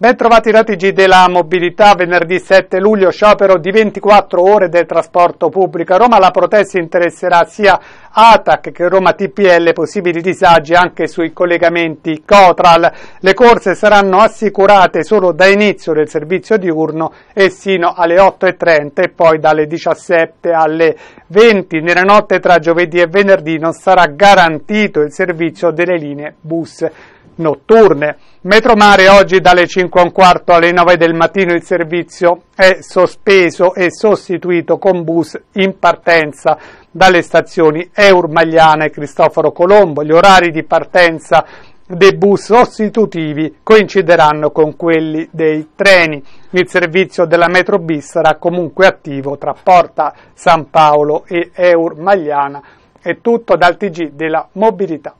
Ben trovati da TG della mobilità, venerdì 7 luglio sciopero di 24 ore del trasporto pubblico a Roma, la protesta interesserà sia ATAC che Roma TPL, possibili disagi anche sui collegamenti Cotral, le corse saranno assicurate solo da inizio del servizio diurno e sino alle 8.30 e poi dalle 17 alle 20, nella notte tra giovedì e venerdì non sarà garantito il servizio delle linee bus notturne. Metromare oggi dalle 5 5 e un quarto alle 9 del mattino il servizio è sospeso e sostituito con bus in partenza dalle stazioni Eurmagliana e Cristoforo Colombo. Gli orari di partenza dei bus sostitutivi coincideranno con quelli dei treni. Il servizio della metro B sarà comunque attivo tra Porta San Paolo e Eurmagliana. È tutto dal TG della mobilità.